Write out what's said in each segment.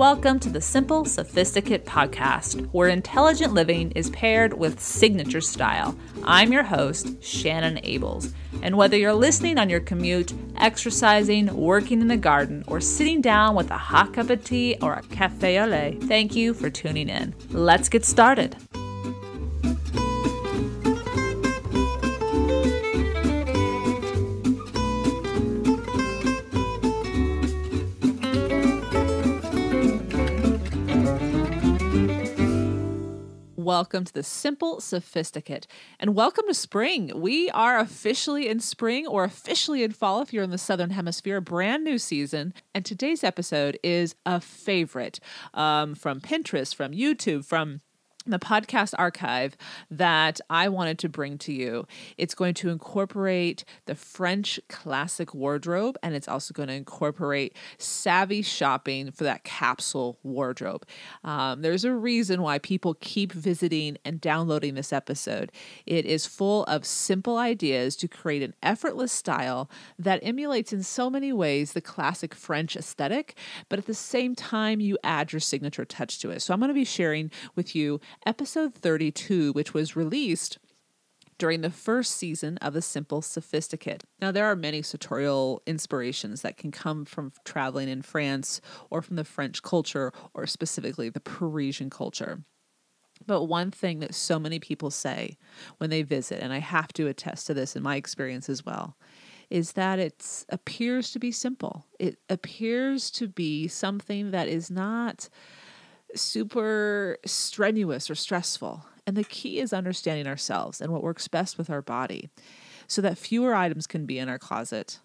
welcome to the Simple Sophisticate podcast, where intelligent living is paired with signature style. I'm your host, Shannon Abels. And whether you're listening on your commute, exercising, working in the garden, or sitting down with a hot cup of tea or a cafe au lait, thank you for tuning in. Let's get started. welcome to the Simple Sophisticate. And welcome to spring. We are officially in spring or officially in fall if you're in the Southern Hemisphere, brand new season. And today's episode is a favorite um, from Pinterest, from YouTube, from the podcast archive that I wanted to bring to you. It's going to incorporate the French classic wardrobe and it's also going to incorporate savvy shopping for that capsule wardrobe. Um, there's a reason why people keep visiting and downloading this episode. It is full of simple ideas to create an effortless style that emulates in so many ways the classic French aesthetic, but at the same time, you add your signature touch to it. So I'm going to be sharing with you episode 32, which was released during the first season of The Simple Sophisticate. Now, there are many sartorial inspirations that can come from traveling in France or from the French culture or specifically the Parisian culture. But one thing that so many people say when they visit, and I have to attest to this in my experience as well, is that it appears to be simple. It appears to be something that is not super strenuous or stressful. And the key is understanding ourselves and what works best with our body so that fewer items can be in our closet.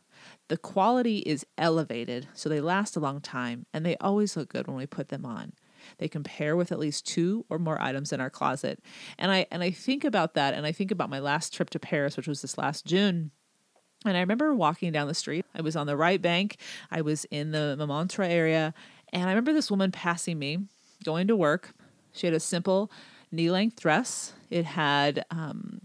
The quality is elevated so they last a long time and they always look good when we put them on. They compare with at least two or more items in our closet. And I and I think about that and I think about my last trip to Paris which was this last June. And I remember walking down the street. I was on the right bank. I was in the Montmartre area and I remember this woman passing me going to work. She had a simple knee length dress, it had um,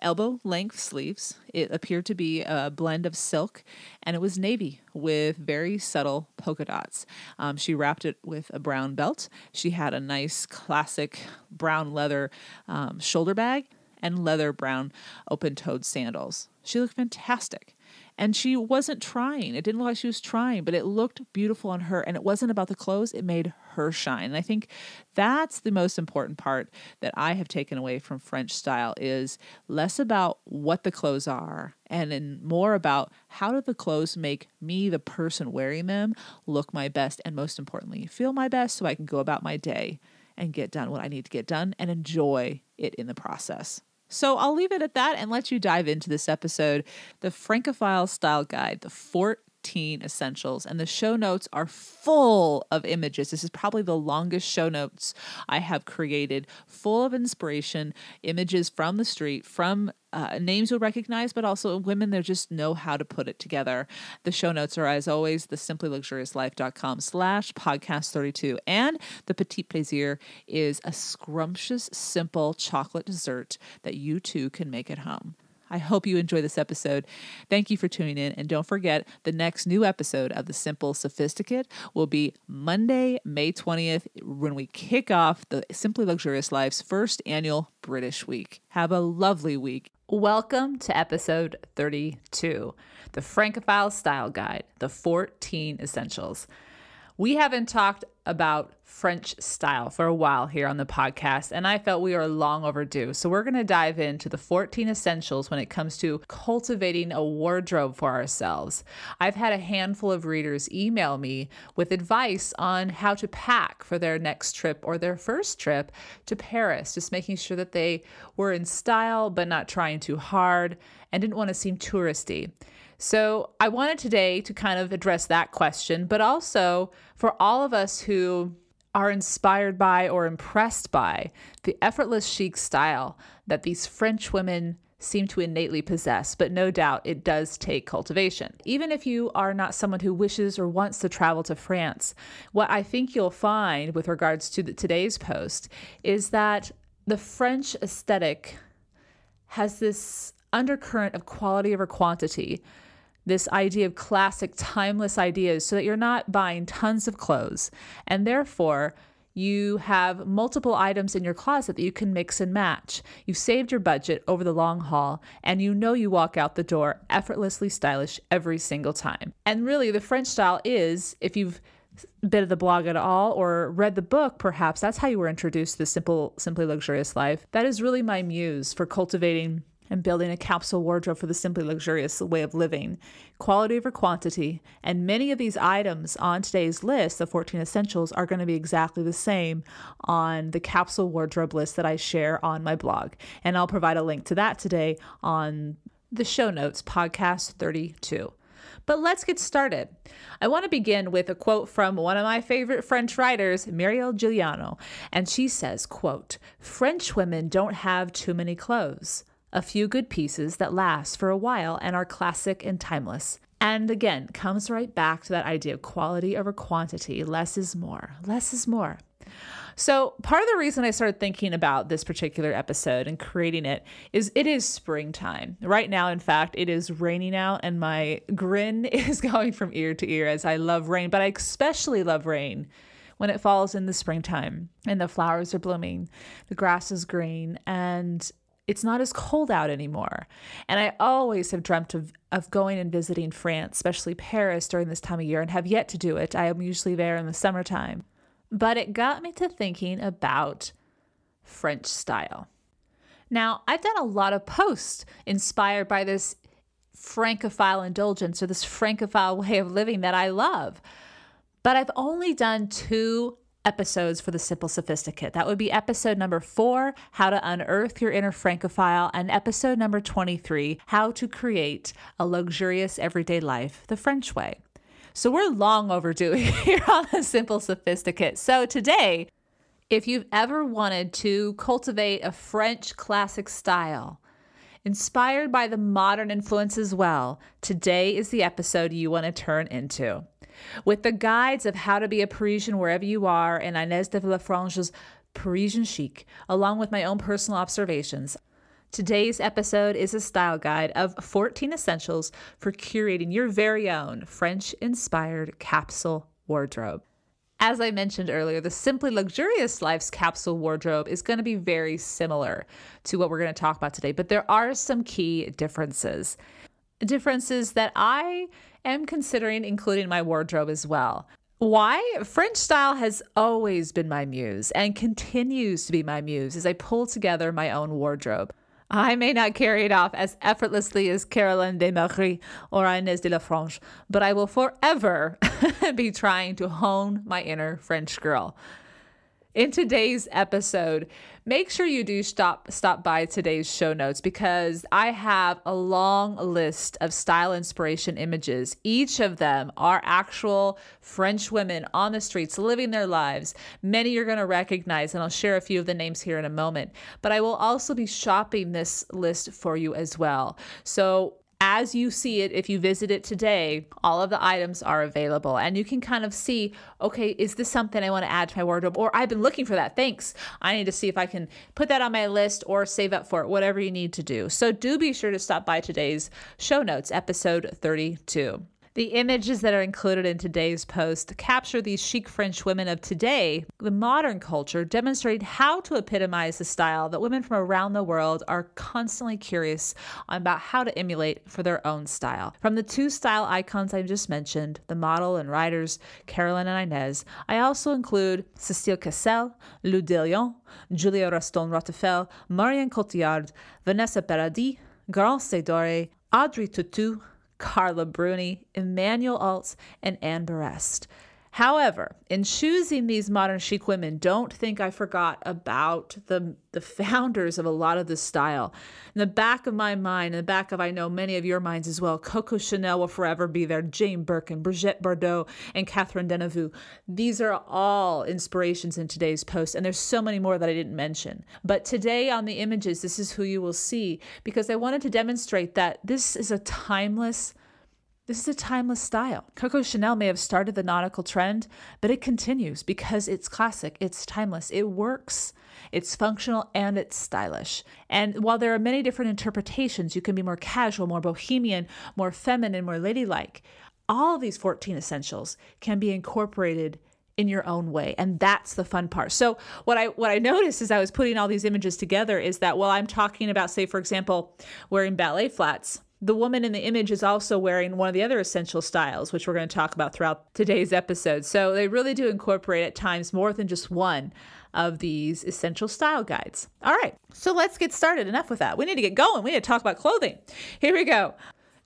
elbow length sleeves. It appeared to be a blend of silk and it was navy with very subtle polka dots. Um, she wrapped it with a brown belt. She had a nice classic brown leather um, shoulder bag and leather brown open toed sandals. She looked fantastic. And she wasn't trying. It didn't look like she was trying, but it looked beautiful on her. And it wasn't about the clothes, it made her shine. And I think that's the most important part that I have taken away from French style is less about what the clothes are and more about how do the clothes make me, the person wearing them, look my best and most importantly, feel my best so I can go about my day and get done what I need to get done and enjoy it in the process. So I'll leave it at that and let you dive into this episode, the Francophile Style Guide, the Fort 15 essentials. And the show notes are full of images. This is probably the longest show notes I have created, full of inspiration, images from the street, from uh, names you'll recognize, but also women that just know how to put it together. The show notes are, as always, the simplyluxuriouslife.com slash podcast 32. And the Petit Plaisir is a scrumptious, simple chocolate dessert that you too can make at home. I hope you enjoy this episode. Thank you for tuning in. And don't forget, the next new episode of The Simple Sophisticate will be Monday, May 20th, when we kick off the Simply Luxurious Life's first annual British Week. Have a lovely week. Welcome to episode 32, the Francophile Style Guide, the 14 Essentials. We haven't talked about French style for a while here on the podcast, and I felt we are long overdue. So, we're going to dive into the 14 essentials when it comes to cultivating a wardrobe for ourselves. I've had a handful of readers email me with advice on how to pack for their next trip or their first trip to Paris, just making sure that they were in style but not trying too hard and didn't want to seem touristy. So, I wanted today to kind of address that question, but also for all of us who are inspired by or impressed by the effortless chic style that these French women seem to innately possess, but no doubt it does take cultivation. Even if you are not someone who wishes or wants to travel to France, what I think you'll find with regards to the, today's post is that the French aesthetic has this undercurrent of quality over quantity this idea of classic, timeless ideas so that you're not buying tons of clothes and therefore you have multiple items in your closet that you can mix and match. You've saved your budget over the long haul, and you know you walk out the door effortlessly stylish every single time. And really, the French style is if you've been at the blog at all or read the book perhaps that's how you were introduced to the simple simply luxurious life that is really my muse for cultivating and building a capsule wardrobe for the simply luxurious way of living, quality over quantity, and many of these items on today's list, the 14 essentials, are going to be exactly the same on the capsule wardrobe list that I share on my blog. And I'll provide a link to that today on the show notes, podcast 32. But let's get started. I want to begin with a quote from one of my favorite French writers, Muriel Giuliano, and she says, quote, "French women don't have too many clothes. A few good pieces that last for a while and are classic and timeless. And again, comes right back to that idea of quality over quantity. Less is more. Less is more. So, part of the reason I started thinking about this particular episode and creating it is it is springtime. Right now, in fact, it is raining out, and my grin is going from ear to ear as I love rain, but I especially love rain when it falls in the springtime and the flowers are blooming, the grass is green, and it's not as cold out anymore. And I always have dreamt of, of going and visiting France, especially Paris during this time of year, and have yet to do it. I am usually there in the summertime. But it got me to thinking about French style. Now, I've done a lot of posts inspired by this Francophile indulgence or this Francophile way of living that I love, but I've only done two episodes for the Simple Sophisticate. That would be episode number four, How to Unearth Your Inner Francophile, and episode number 23, How to Create a Luxurious Everyday Life the French Way. So we're long overdue here on the Simple Sophisticate. So today, if you've ever wanted to cultivate a French classic style, inspired by the modern influence as well, today is the episode you want to turn into. With the guides of how to be a Parisian wherever you are and Inez de Villafranche's Parisian chic, along with my own personal observations, Today's episode is a style guide of 14 essentials for curating your very own French inspired capsule wardrobe. As I mentioned earlier, the Simply Luxurious Life's capsule wardrobe is going to be very similar to what we're going to talk about today, but there are some key differences differences that I am considering including my wardrobe as well. Why? French style has always been my muse and continues to be my muse as I pull together my own wardrobe. I may not carry it off as effortlessly as Caroline de or Inez de la France, but I will forever be trying to hone my inner French girl. In today's episode, make sure you do stop stop by today's show notes because I have a long list of style inspiration images. Each of them are actual French women on the streets living their lives. Many you're going to recognize and I'll share a few of the names here in a moment. But I will also be shopping this list for you as well. So as you see it, if you visit it today, all of the items are available. And you can kind of see, okay, is this something I want to add to my wardrobe? Or I've been looking for that. Thanks. I need to see if I can put that on my list or save up for it, whatever you need to do. So do be sure to stop by today's show notes, episode 32. The images that are included in today's post capture these chic French women of today, the modern culture, demonstrate how to epitomize the style that women from around the world are constantly curious about how to emulate for their own style. From the two style icons I just mentioned, the model and writers Carolyn and Inez, I also include Cecile Cassel, Lou Delion, Julia Raston Rottefel, Marianne Cotillard, Vanessa Paradis, Garance Dore, Audrey Tutu, Carla Bruni, Emmanuel Altz, and Anne Barest. However, in choosing these modern chic women, don't think I forgot about the, the founders of a lot of this style. In the back of my mind, in the back of I know many of your minds as well, Coco Chanel will forever be there, Jane Birkin, Brigitte Bardot, and Catherine Deneuve. These are all inspirations in today's post, and there's so many more that I didn't mention. But today on the images, this is who you will see because I wanted to demonstrate that this is a timeless this is a timeless style. Coco Chanel may have started the nautical trend, but it continues because it's classic, it's timeless, it works, it's functional, and it's stylish. And while there are many different interpretations, you can be more casual, more bohemian, more feminine, more ladylike. All of these 14 essentials can be incorporated in your own way and that's the fun part so what i what i noticed as i was putting all these images together is that while i'm talking about say for example wearing ballet flats the woman in the image is also wearing one of the other essential styles, which we're going to talk about throughout today's episode. So they really do incorporate at times more than just one of these essential style guides. All right, so let's get started. Enough with that. We need to get going. We need to talk about clothing. Here we go.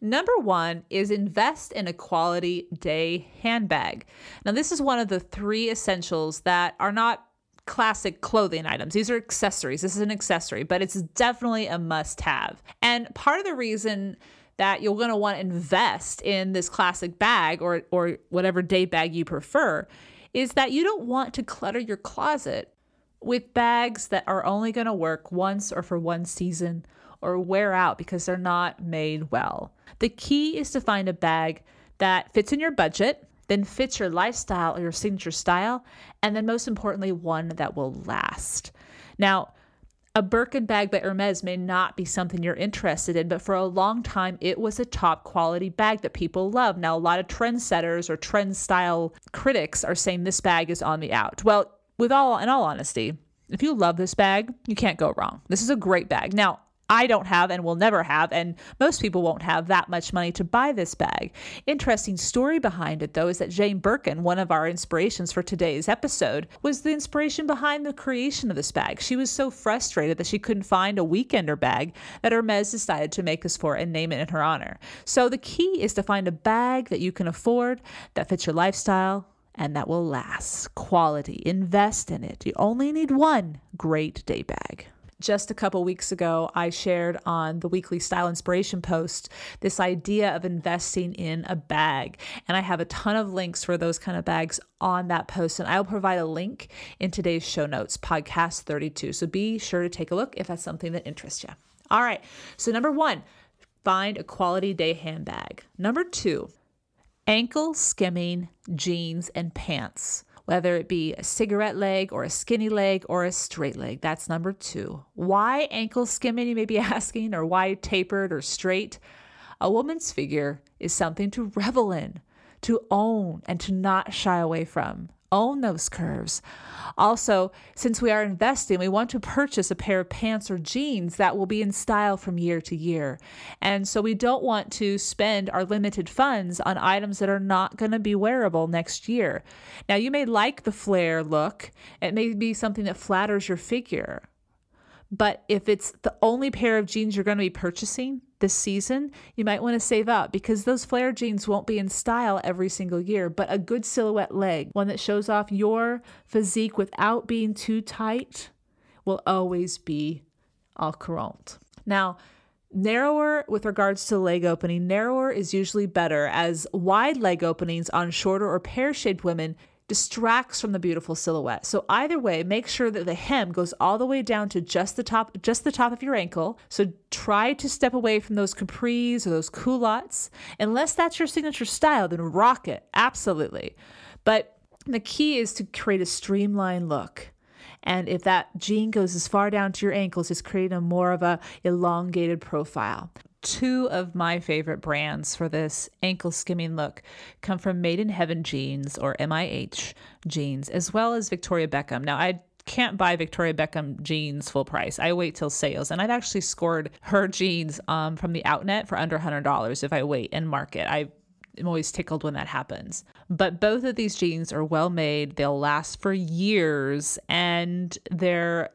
Number one is invest in a quality day handbag. Now, this is one of the three essentials that are not classic clothing items. These are accessories. This is an accessory, but it's definitely a must have. And part of the reason that you're going to want to invest in this classic bag or or whatever date bag you prefer is that you don't want to clutter your closet with bags that are only going to work once or for one season or wear out because they're not made well. The key is to find a bag that fits in your budget, then fits your lifestyle or your signature style, and then most importantly, one that will last. Now, a Birkin bag by Hermes may not be something you're interested in, but for a long time, it was a top quality bag that people love. Now, a lot of trendsetters or trend style critics are saying this bag is on the out. Well, with all in all honesty, if you love this bag, you can't go wrong. This is a great bag. Now, I don't have and will never have, and most people won't have that much money to buy this bag. Interesting story behind it, though, is that Jane Birkin, one of our inspirations for today's episode, was the inspiration behind the creation of this bag. She was so frustrated that she couldn't find a weekender bag that Hermes decided to make this for and name it in her honor. So the key is to find a bag that you can afford, that fits your lifestyle, and that will last. Quality. Invest in it. You only need one great day bag just a couple weeks ago, I shared on the weekly style inspiration post this idea of investing in a bag. And I have a ton of links for those kind of bags on that post. And I'll provide a link in today's show notes, podcast 32. So be sure to take a look if that's something that interests you. All right. So, number one, find a quality day handbag. Number two, ankle skimming jeans and pants whether it be a cigarette leg or a skinny leg or a straight leg. That's number two. Why ankle skimming, you may be asking, or why tapered or straight? A woman's figure is something to revel in, to own, and to not shy away from own those curves. Also, since we are investing, we want to purchase a pair of pants or jeans that will be in style from year to year. And so we don't want to spend our limited funds on items that are not going to be wearable next year. Now, you may like the flare look, it may be something that flatters your figure. But if it's the only pair of jeans you're going to be purchasing this season, you might want to save up because those flare jeans won't be in style every single year. But a good silhouette leg, one that shows off your physique without being too tight, will always be all courant. Now, narrower with regards to leg opening, narrower is usually better as wide leg openings on shorter or pear shaped women distracts from the beautiful silhouette. So either way, make sure that the hem goes all the way down to just the top, just the top of your ankle. So try to step away from those capris or those culottes. Unless that's your signature style, then rock it. Absolutely. But the key is to create a streamlined look. And if that jean goes as far down to your ankles, it's creating a more of a elongated profile two of my favorite brands for this ankle skimming look come from Made in Heaven jeans or MIH jeans, as well as Victoria Beckham. Now, I can't buy Victoria Beckham jeans full price. I wait till sales, and I've actually scored her jeans um, from the outnet for under $100 if I wait and market. I I'm always tickled when that happens. But both of these jeans are well made, they'll last for years, and they're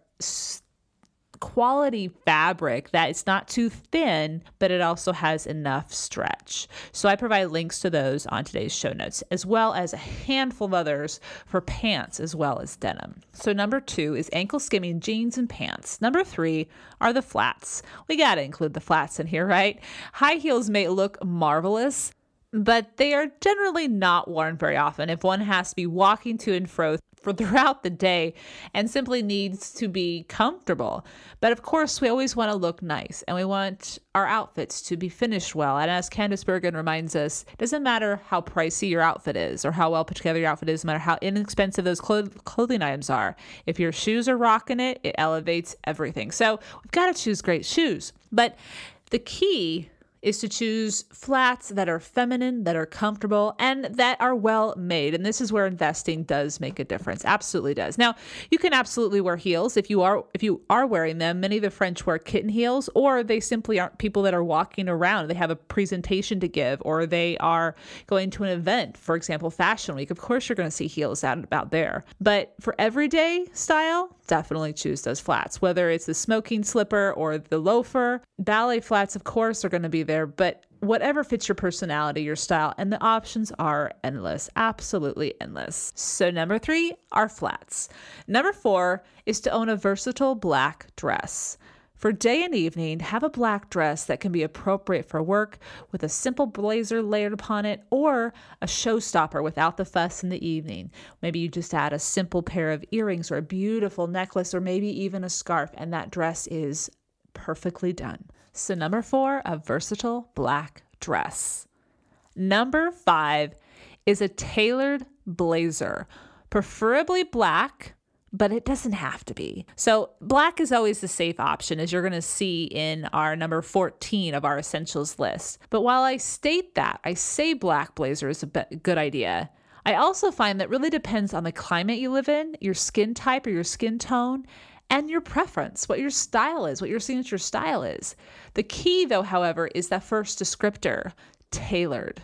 quality fabric that it's not too thin, but it also has enough stretch. So I provide links to those on today's show notes, as well as a handful of others for pants as well as denim. So number two is ankle skimming jeans and pants. Number three are the flats. We gotta include the flats in here, right? High heels may look marvelous, but they are generally not worn very often if one has to be walking to and fro for throughout the day and simply needs to be comfortable. But of course, we always want to look nice and we want our outfits to be finished well. And as Candice Bergen reminds us, it doesn't matter how pricey your outfit is or how well put together your outfit is, no matter how inexpensive those clothing items are. If your shoes are rocking it, it elevates everything. So we've got to choose great shoes. But the key is to choose flats that are feminine, that are comfortable, and that are well made. And this is where investing does make a difference. Absolutely does. Now, you can absolutely wear heels if you are if you are wearing them. Many of the French wear kitten heels, or they simply aren't people that are walking around. They have a presentation to give, or they are going to an event, for example, fashion week. Of course you're gonna see heels out and about there. But for everyday style, definitely choose those flats, whether it's the smoking slipper or the loafer. Ballet flats, of course, are going to be there, but whatever fits your personality, your style, and the options are endless, absolutely endless. So, number three are flats. Number four is to own a versatile black dress. For day and evening, have a black dress that can be appropriate for work with a simple blazer layered upon it or a showstopper without the fuss in the evening. Maybe you just add a simple pair of earrings or a beautiful necklace or maybe even a scarf, and that dress is perfectly done. So, number four, a versatile black dress. Number five is a tailored blazer, preferably black but it doesn't have to be. So, black is always the safe option, as you're going to see in our number 14 of our essentials list. But while I state that, I say black blazer is a good idea. I also find that really depends on the climate you live in, your skin type or your skin tone, and your preference, what your style is, what your signature style is. The key, though, however, is that first descriptor tailored.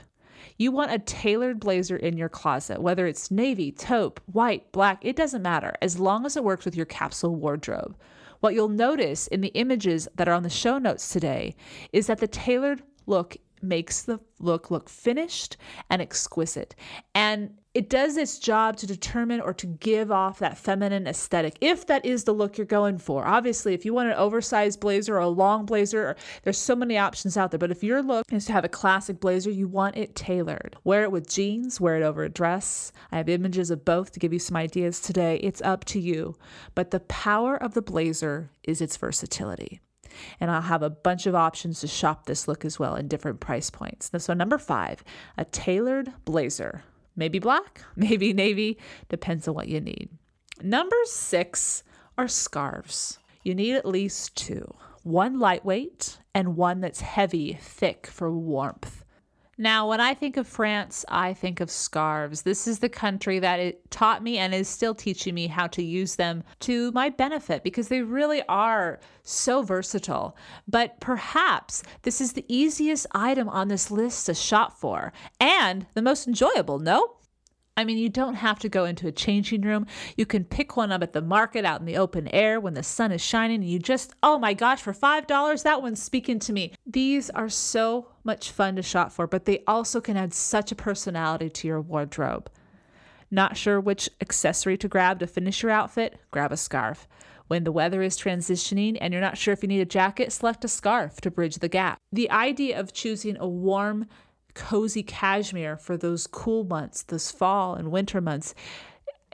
You want a tailored blazer in your closet, whether it's navy, taupe, white, black, it doesn't matter, as long as it works with your capsule wardrobe. What you'll notice in the images that are on the show notes today is that the tailored look makes the look look finished and exquisite. And it does its job to determine or to give off that feminine aesthetic if that is the look you're going for. Obviously, if you want an oversized blazer or a long blazer, there's so many options out there. But if your look is to have a classic blazer, you want it tailored. Wear it with jeans, wear it over a dress. I have images of both to give you some ideas today. It's up to you. But the power of the blazer is its versatility. And I'll have a bunch of options to shop this look as well in different price points. So, number five, a tailored blazer. Maybe black, maybe navy, depends on what you need. Number six are scarves. You need at least two one lightweight and one that's heavy, thick for warmth. Now, when I think of France, I think of scarves. This is the country that it taught me and is still teaching me how to use them to my benefit because they really are so versatile. But perhaps this is the easiest item on this list to shop for and the most enjoyable, no? I mean, you don't have to go into a changing room. You can pick one up at the market out in the open air when the sun is shining and you just, oh my gosh, for $5, that one's speaking to me. These are so much fun to shop for, but they also can add such a personality to your wardrobe. Not sure which accessory to grab to finish your outfit? Grab a scarf. When the weather is transitioning and you're not sure if you need a jacket, select a scarf to bridge the gap. The idea of choosing a warm, cozy cashmere for those cool months, those fall and winter months.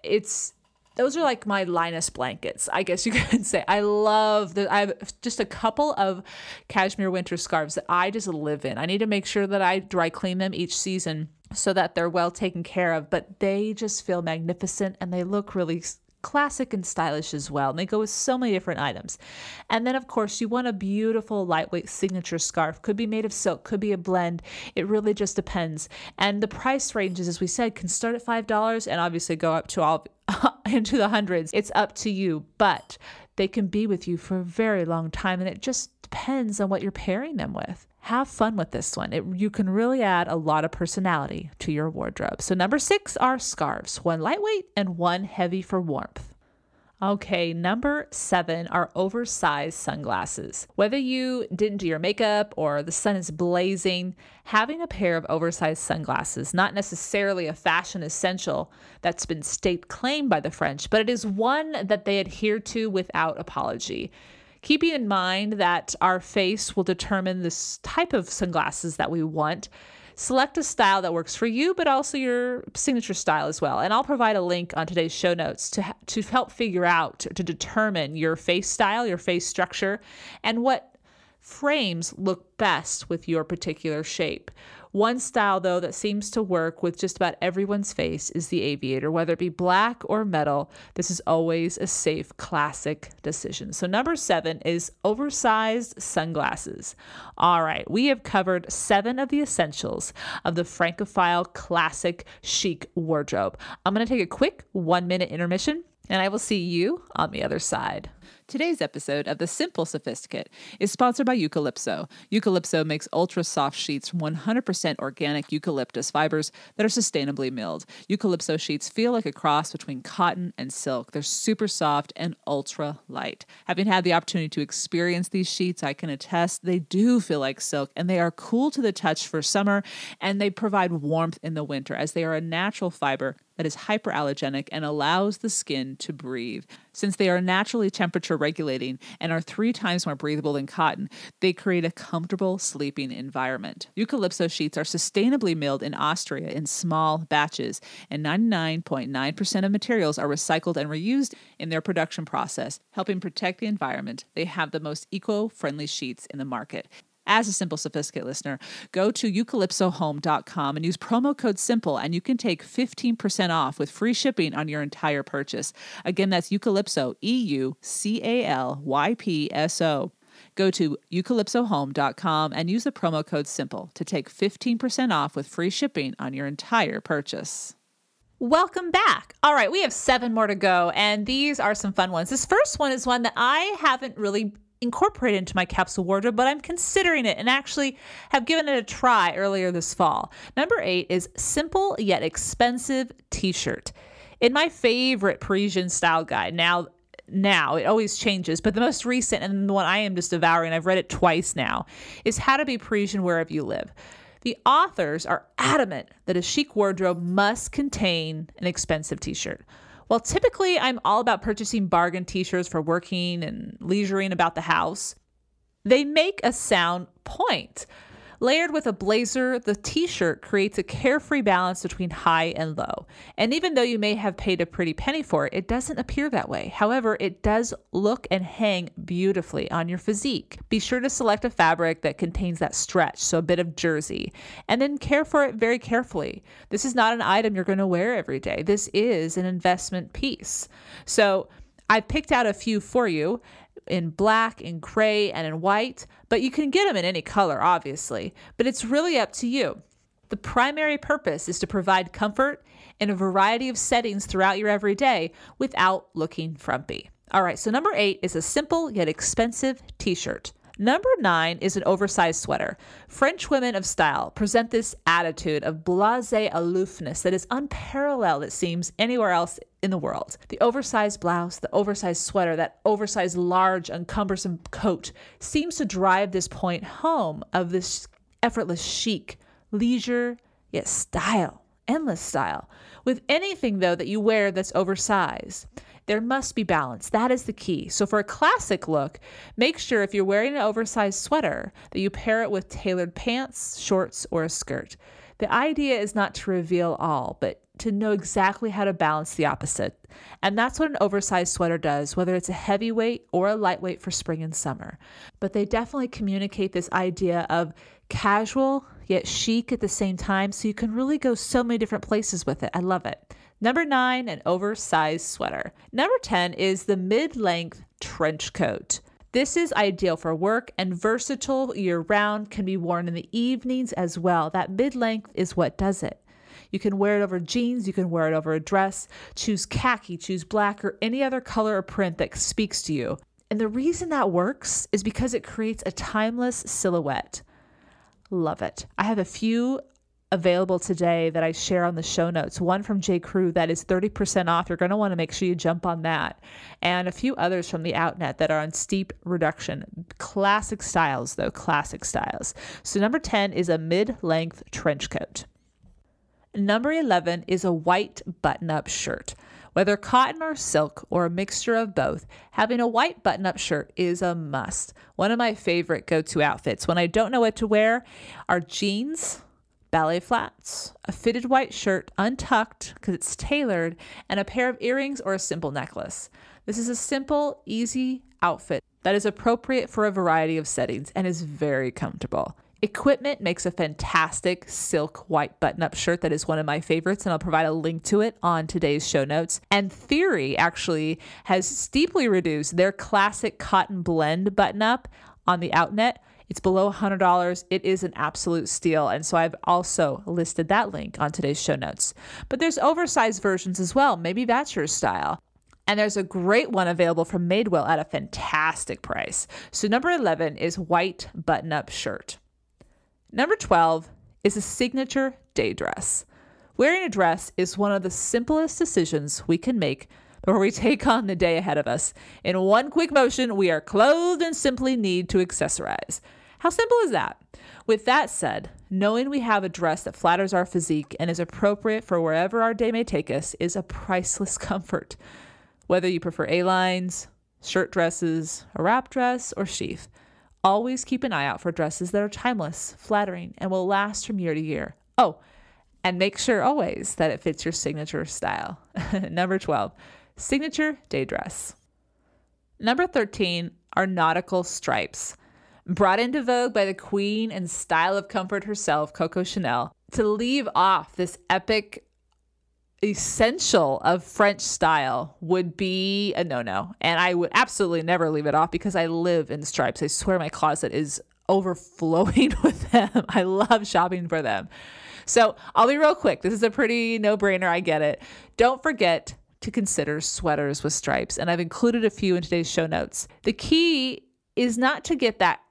It's those are like my Linus blankets, I guess you could say. I love that. I have just a couple of cashmere winter scarves that I just live in. I need to make sure that I dry clean them each season so that they're well taken care of, but they just feel magnificent and they look really classic and stylish as well. And they go with so many different items. And then, of course, you want a beautiful, lightweight signature scarf. Could be made of silk, could be a blend. It really just depends. And the price ranges, as we said, can start at $5 and obviously go up to all into the hundreds. It's up to you, but they can be with you for a very long time. And it just depends on what you're pairing them with have fun with this one. It, you can really add a lot of personality to your wardrobe. So, number six are scarves one lightweight and one heavy for warmth. Okay, number seven are oversized sunglasses. Whether you didn't do your makeup or the sun is blazing, having a pair of oversized sunglasses, not necessarily a fashion essential that's been state claimed by the French, but it is one that they adhere to without apology keeping in mind that our face will determine this type of sunglasses that we want. Select a style that works for you, but also your signature style as well. And I'll provide a link on today's show notes to, to help figure out, to determine your face style, your face structure, and what frames look best with your particular shape. One style, though, that seems to work with just about everyone's face is the aviator, whether it be black or metal. This is always a safe, classic decision. So, number seven is oversized sunglasses. All right, we have covered seven of the essentials of the Francophile classic chic wardrobe. I'm going to take a quick one minute intermission, and I will see you on the other side. Today's episode of The Simple Sophisticate is sponsored by Eucalypso. Eucalypso makes ultra soft sheets from 100% organic eucalyptus fibers that are sustainably milled. Eucalypso sheets feel like a cross between cotton and silk. They're super soft and ultra light. Having had the opportunity to experience these sheets, I can attest they do feel like silk and they are cool to the touch for summer and they provide warmth in the winter as they are a natural fiber that is hyperallergenic and allows the skin to breathe. Since they are naturally temperature regulating and are three times more breathable than cotton, they create a comfortable sleeping environment. Eucalyptus sheets are sustainably milled in Austria in small batches, and 99.9% of materials are recycled and reused in their production process, helping protect the environment. They have the most eco friendly sheets in the market as a Simple Sophisticate listener, go to eucalypsohome.com and use promo code SIMPLE, and you can take 15% off with free shipping on your entire purchase. Again, that's Eucalypso, E U C A L Y P S O. Go to eucalypsohome.com and use the promo code SIMPLE to take 15% off with free shipping on your entire purchase. Welcome back. All right, we have seven more to go, and these are some fun ones. This first one is one that I haven't really incorporate into my capsule wardrobe, but I'm considering it and actually have given it a try earlier this fall. Number eight is simple yet expensive t shirt. In my favorite Parisian style guide, now now. It always changes, but the most recent and the one I am just devouring, I've read it twice now, is How to Be Parisian Wherever You Live. The authors are adamant that a chic wardrobe must contain an expensive t shirt. Well, typically I'm all about purchasing bargain t shirts for working and leisuring about the house, they make a sound point. Layered with a blazer, the t shirt creates a carefree balance between high and low. And even though you may have paid a pretty penny for it, it doesn't appear that way. However, it does look and hang beautifully on your physique. Be sure to select a fabric that contains that stretch, so a bit of jersey, and then care for it very carefully. This is not an item you're going to wear every day, this is an investment piece. So, I picked out a few for you in black, in gray, and in white, but you can get them in any color, obviously. But it's really up to you. The primary purpose is to provide comfort in a variety of settings throughout your everyday without looking frumpy. All right, so number eight is a simple yet expensive t shirt. Number nine is an oversized sweater. French women of style present this attitude of blase aloofness that is unparalleled, it seems, anywhere else in the world. The oversized blouse, the oversized sweater, that oversized large and cumbersome coat seems to drive this point home of this effortless chic, leisure, yet style, endless style, with anything though that you wear that's oversized. There must be balance. That is the key. So, for a classic look, make sure if you're wearing an oversized sweater that you pair it with tailored pants, shorts, or a skirt. The idea is not to reveal all, but to know exactly how to balance the opposite. And that's what an oversized sweater does, whether it's a heavyweight or a lightweight for spring and summer. But they definitely communicate this idea of casual yet chic at the same time, so you can really go so many different places with it. I love it. Number nine, an oversized sweater. Number 10 is the mid length trench coat. This is ideal for work and versatile year round, can be worn in the evenings as well. That mid length is what does it. You can wear it over jeans, you can wear it over a dress. Choose khaki, choose black, or any other color or print that speaks to you. And the reason that works is because it creates a timeless silhouette. Love it. I have a few available today that I share on the show notes. One from J. Crew that is 30% off. You're going to want to make sure you jump on that. And a few others from the Outnet that are on steep reduction. Classic styles, though, classic styles. So, number 10 is a mid length trench coat. Number 11 is a white button up shirt. Whether cotton or silk or a mixture of both, having a white button up shirt is a must. One of my favorite go to outfits when I don't know what to wear are jeans ballet flats, a fitted white shirt untucked because it's tailored, and a pair of earrings or a simple necklace. This is a simple, easy outfit that is appropriate for a variety of settings and is very comfortable. Equipment makes a fantastic silk white button up shirt that is one of my favorites, and I'll provide a link to it on today's show notes. And Theory actually has steeply reduced their classic cotton blend button up on the Outnet it's below $100. It is an absolute steal. And so I've also listed that link on today's show notes. But there's oversized versions as well. Maybe that's your style. And there's a great one available from Madewell at a fantastic price. So, number 11 is white button up shirt. Number 12 is a signature day dress. Wearing a dress is one of the simplest decisions we can make before we take on the day ahead of us. In one quick motion, we are clothed and simply need to accessorize. How simple is that? With that said, knowing we have a dress that flatters our physique and is appropriate for wherever our day may take us is a priceless comfort. Whether you prefer A lines, shirt dresses, a wrap dress, or sheath, always keep an eye out for dresses that are timeless, flattering, and will last from year to year. Oh, and make sure always that it fits your signature style. Number 12, signature day dress. Number 13 are nautical stripes. Brought into vogue by the queen and style of comfort herself, Coco Chanel, to leave off this epic essential of French style would be a no no. And I would absolutely never leave it off because I live in stripes. I swear my closet is overflowing with them. I love shopping for them. So I'll be real quick. This is a pretty no brainer. I get it. Don't forget to consider sweaters with stripes. And I've included a few in today's show notes. The key is not to get that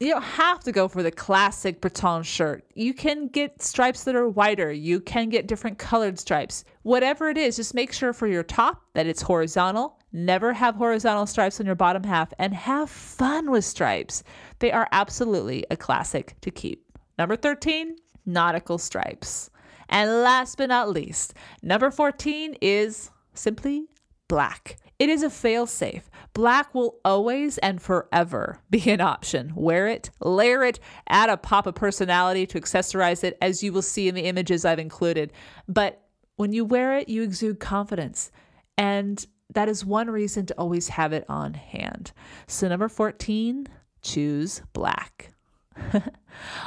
you don't have to go for the classic Breton shirt. You can get stripes that are wider. You can get different colored stripes. Whatever it is, just make sure for your top that it's horizontal. Never have horizontal stripes on your bottom half and have fun with stripes. They are absolutely a classic to keep. Number 13, nautical stripes. And last but not least, number 14 is simply black. It is a failsafe. Black will always and forever be an option. Wear it, layer it, add a pop of personality to accessorize it, as you will see in the images I've included. But when you wear it, you exude confidence. And that is one reason to always have it on hand. So, number 14, choose black.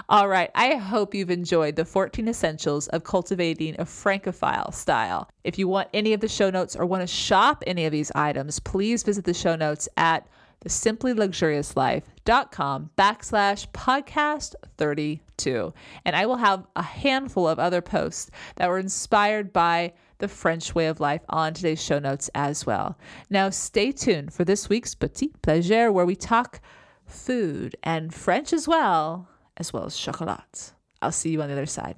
All right, I hope you've enjoyed the 14 essentials of cultivating a Francophile style. If you want any of the show notes or want to shop any of these items, please visit the show notes at thesimplyluxuriouslife.com backslash podcast 32. And I will have a handful of other posts that were inspired by the French way of life on today's show notes as well. Now, stay tuned for this week's Petit Plaisir, where we talk food, and French as well, as well as chocolat. I'll see you on the other side.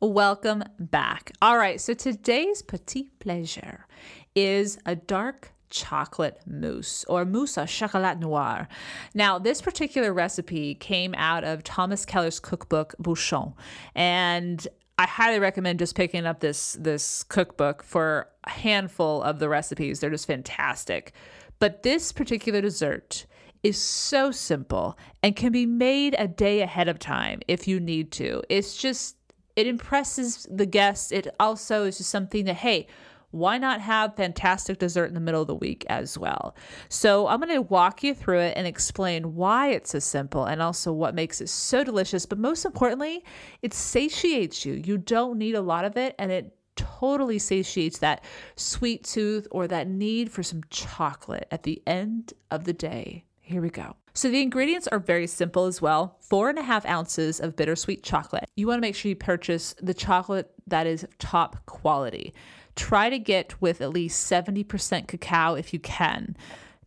Welcome back. All right, so today's petit plaisir is a dark chocolate mousse or mousse au chocolat noir. Now, this particular recipe came out of Thomas Keller's cookbook Bouchon, and I highly recommend just picking up this this cookbook for a handful of the recipes. They're just fantastic. But this particular dessert is so simple and can be made a day ahead of time if you need to. It's just it impresses the guests. It also is just something that hey, why not have fantastic dessert in the middle of the week as well? So, I'm going to walk you through it and explain why it's so simple and also what makes it so delicious. But most importantly, it satiates you. You don't need a lot of it, and it totally satiates that sweet tooth or that need for some chocolate at the end of the day. Here we go. So the ingredients are very simple as well. Four and a half ounces of bittersweet chocolate. You want to make sure you purchase the chocolate that is top quality try to get with at least 70% cacao if you can.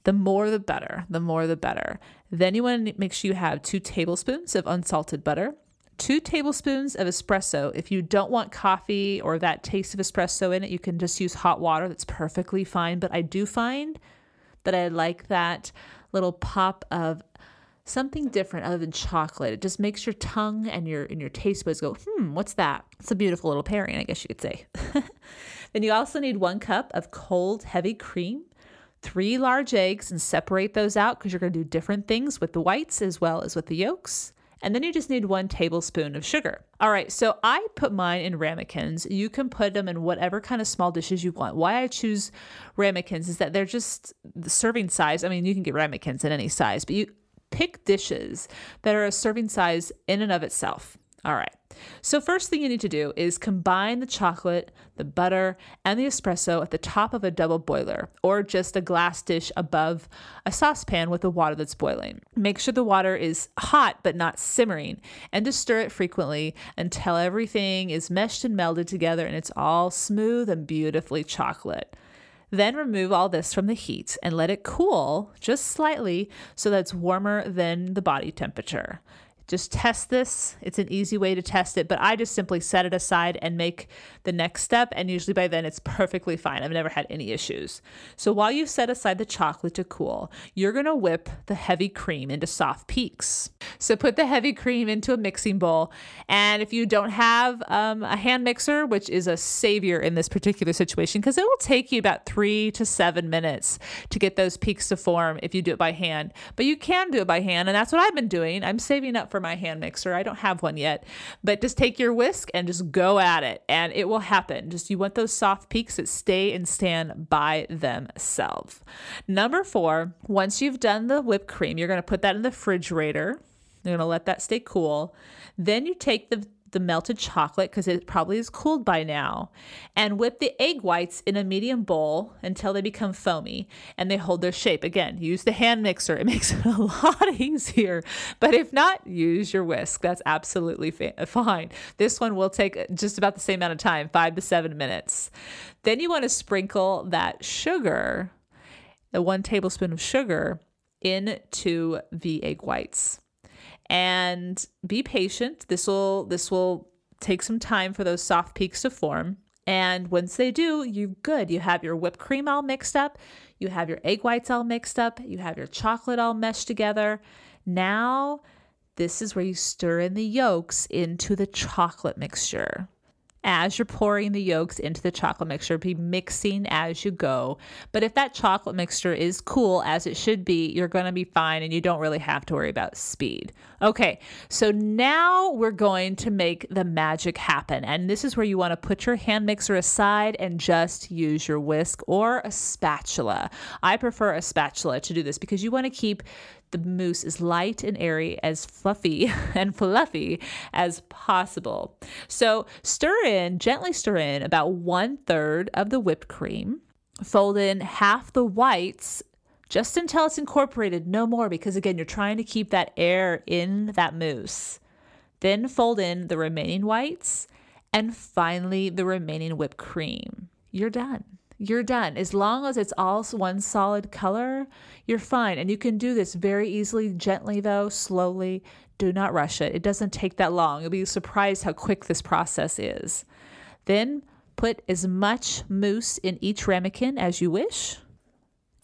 The more the better, the more the better. Then you want to make sure you have two tablespoons of unsalted butter, two tablespoons of espresso. If you don't want coffee or that taste of espresso in it, you can just use hot water. That's perfectly fine. But I do find that I like that little pop of something different other than chocolate. It just makes your tongue and your and your taste buds go, hmm, what's that? It's a beautiful little pairing, I guess you could say. then you also need one cup of cold heavy cream, three large eggs, and separate those out because you're going to do different things with the whites as well as with the yolks. And then you just need one tablespoon of sugar. All right, so I put mine in ramekins. You can put them in whatever kind of small dishes you want. Why I choose ramekins is that they're just the serving size. I mean, you can get ramekins in any size, but you pick dishes that are a serving size in and of itself. All right. So, first thing you need to do is combine the chocolate, the butter, and the espresso at the top of a double boiler or just a glass dish above a saucepan with the water that's boiling. Make sure the water is hot but not simmering and to stir it frequently until everything is meshed and melded together and it's all smooth and beautifully chocolate. Then remove all this from the heat and let it cool just slightly so that it's warmer than the body temperature. Just test this. It's an easy way to test it, but I just simply set it aside and make the next step. And usually by then it's perfectly fine. I've never had any issues. So while you've set aside the chocolate to cool, you're going to whip the heavy cream into soft peaks. So put the heavy cream into a mixing bowl. And if you don't have um, a hand mixer, which is a savior in this particular situation, because it will take you about three to seven minutes to get those peaks to form if you do it by hand. But you can do it by hand. And that's what I've been doing. I'm saving up for my hand mixer. I don't have one yet. But just take your whisk and just go at it. And it will will happen. Just you want those soft peaks that stay and stand by themselves. Number four, once you've done the whipped cream, you're going to put that in the refrigerator. You're going to let that stay cool. Then you take the the melted chocolate because it probably is cooled by now, and whip the egg whites in a medium bowl until they become foamy and they hold their shape. Again, use the hand mixer, it makes it a lot easier. But if not, use your whisk. That's absolutely fine. This one will take just about the same amount of time five to seven minutes. Then you want to sprinkle that sugar, the one tablespoon of sugar, into the egg whites and be patient. This will this will take some time for those soft peaks to form. And once they do, you good. You have your whipped cream all mixed up, you have your egg whites all mixed up, you have your chocolate all meshed together. Now, this is where you stir in the yolks into the chocolate mixture as you're pouring the yolks into the chocolate mixture. Be mixing as you go. But if that chocolate mixture is cool as it should be, you're going to be fine and you don't really have to worry about speed. Okay, so now we're going to make the magic happen. And this is where you want to put your hand mixer aside and just use your whisk or a spatula. I prefer a spatula to do this because you want to keep the mousse is light and airy, as fluffy and fluffy as possible. So stir in, gently stir in about one third of the whipped cream. Fold in half the whites just until it's incorporated, no more, because again, you're trying to keep that air in that mousse. Then fold in the remaining whites and finally the remaining whipped cream. You're done you're done. As long as it's all one solid color, you're fine. And you can do this very easily, gently though, slowly. Do not rush it. It doesn't take that long. You'll be surprised how quick this process is. Then put as much mousse in each ramekin as you wish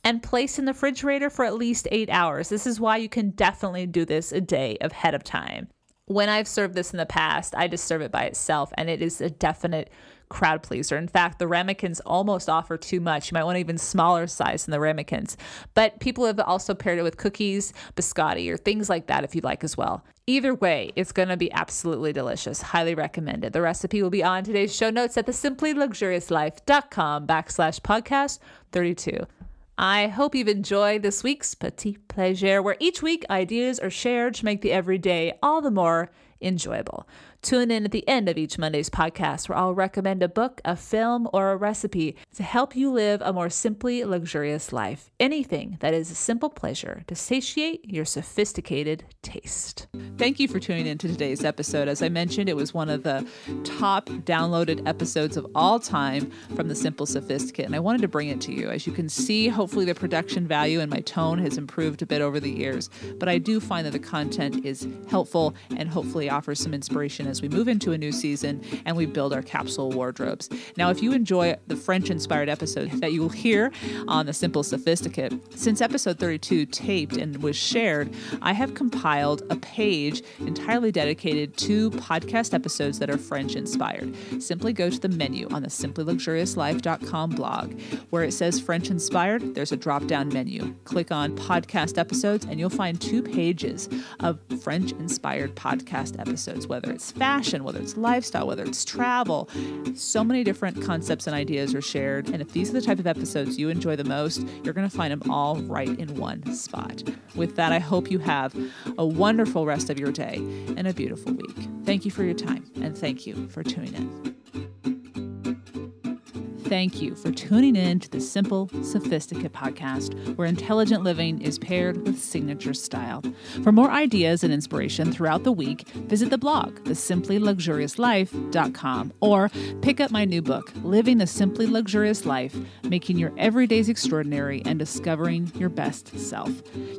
and place in the refrigerator for at least eight hours. This is why you can definitely do this a day ahead of time. When I've served this in the past, I just serve it by itself and it is a definite crowd pleaser. In fact, the ramekins almost offer too much. You might want an even smaller size than the ramekins. But people have also paired it with cookies, biscotti, or things like that if you'd like as well. Either way, it's going to be absolutely delicious. Highly recommended. The recipe will be on today's show notes at thesimplyluxuriouslife.com backslash podcast 32. I hope you've enjoyed this week's Petit Plaisir, where each week ideas are shared to make the everyday all the more enjoyable. Tune in at the end of each Monday's podcast where I'll recommend a book, a film, or a recipe to help you live a more simply luxurious life. Anything that is a simple pleasure to satiate your sophisticated taste. Thank you for tuning in to today's episode. As I mentioned, it was one of the top downloaded episodes of all time from The Simple Sophisticate, and I wanted to bring it to you. As you can see, hopefully the production value and my tone has improved a bit over the years, but I do find that the content is helpful and hopefully offers some inspiration as we move into a new season and we build our capsule wardrobes. Now, if you enjoy the French inspired episode that you will hear on The Simple Sophisticate, since episode 32 taped and was shared, I have compiled a page page entirely dedicated to podcast episodes that are French inspired. Simply go to the menu on the simplyluxuriouslife.com blog where it says French inspired. There's a drop down menu. Click on podcast episodes and you'll find two pages of French inspired podcast episodes, whether it's fashion, whether it's lifestyle, whether it's travel. So many different concepts and ideas are shared. And if these are the type of episodes you enjoy the most, you're going to find them all right in one spot. With that, I hope you have a wonderful rest of your day and a beautiful week. Thank you for your time, and thank you for tuning in thank you for tuning in to the Simple Sophisticate podcast, where intelligent living is paired with signature style. For more ideas and inspiration throughout the week, visit the blog, thesimplyluxuriouslife.com, or pick up my new book, Living the Simply Luxurious Life Making Your Everydays Extraordinary and Discovering Your Best Self.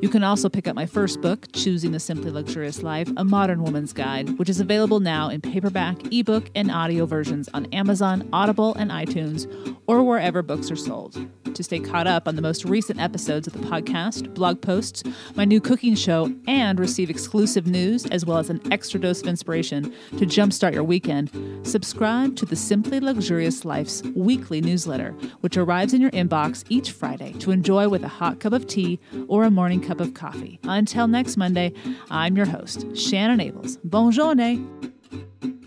You can also pick up my first book, Choosing the Simply Luxurious Life A Modern Woman's Guide, which is available now in paperback, ebook, and audio versions on Amazon, Audible, and iTunes or wherever books are sold. To stay caught up on the most recent episodes of the podcast, blog posts, my new cooking show, and receive exclusive news as well as an extra dose of inspiration to jumpstart your weekend, subscribe to the Simply Luxurious Life's weekly newsletter, which arrives in your inbox each Friday to enjoy with a hot cup of tea or a morning cup of coffee. Until next Monday, I'm your host, Shannon Ables. Bonne